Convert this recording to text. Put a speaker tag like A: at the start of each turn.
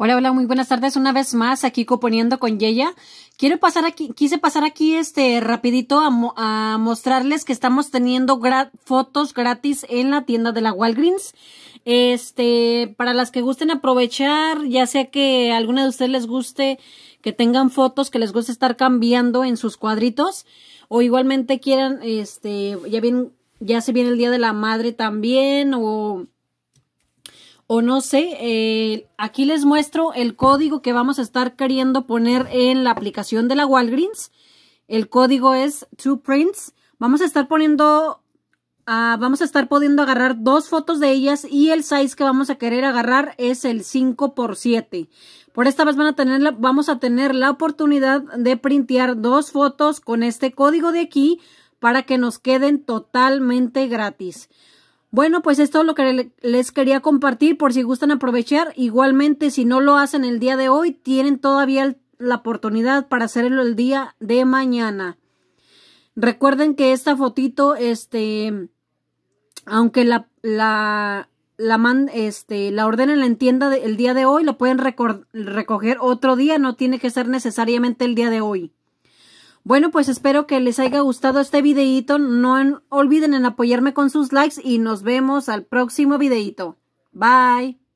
A: Hola, hola, muy buenas tardes. Una vez más aquí componiendo con Yeya. Quiero pasar aquí, quise pasar aquí este rapidito a, mostrarles que estamos teniendo fotos gratis en la tienda de la Walgreens. Este, para las que gusten aprovechar, ya sea que alguna de ustedes les guste que tengan fotos que les guste estar cambiando en sus cuadritos o igualmente quieran, este, ya bien, ya se viene el Día de la Madre también o o no sé, eh, aquí les muestro el código que vamos a estar queriendo poner en la aplicación de la Walgreens. El código es two prints. Vamos a estar poniendo, ah, vamos a estar pudiendo agarrar dos fotos de ellas y el size que vamos a querer agarrar es el 5x7. Por esta vez van a vamos a tener la oportunidad de printear dos fotos con este código de aquí para que nos queden totalmente gratis. Bueno, pues es lo que les quería compartir por si gustan aprovechar. Igualmente, si no lo hacen el día de hoy, tienen todavía la oportunidad para hacerlo el día de mañana. Recuerden que esta fotito, este, aunque la, la, la, man, este, la ordenen, la entienda el día de hoy, lo pueden recoger otro día, no tiene que ser necesariamente el día de hoy. Bueno, pues espero que les haya gustado este videito. No olviden en apoyarme con sus likes y nos vemos al próximo videito. Bye.